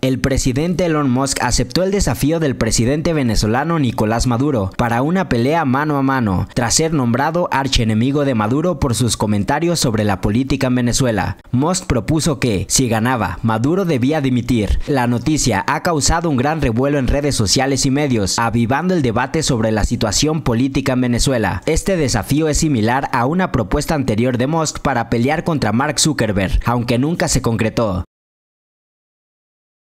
El presidente Elon Musk aceptó el desafío del presidente venezolano Nicolás Maduro para una pelea mano a mano, tras ser nombrado archienemigo de Maduro por sus comentarios sobre la política en Venezuela. Musk propuso que, si ganaba, Maduro debía dimitir. La noticia ha causado un gran revuelo en redes sociales y medios, avivando el debate sobre la situación política en Venezuela. Este desafío es similar a una propuesta anterior de Musk para pelear contra Mark Zuckerberg, aunque nunca se concretó.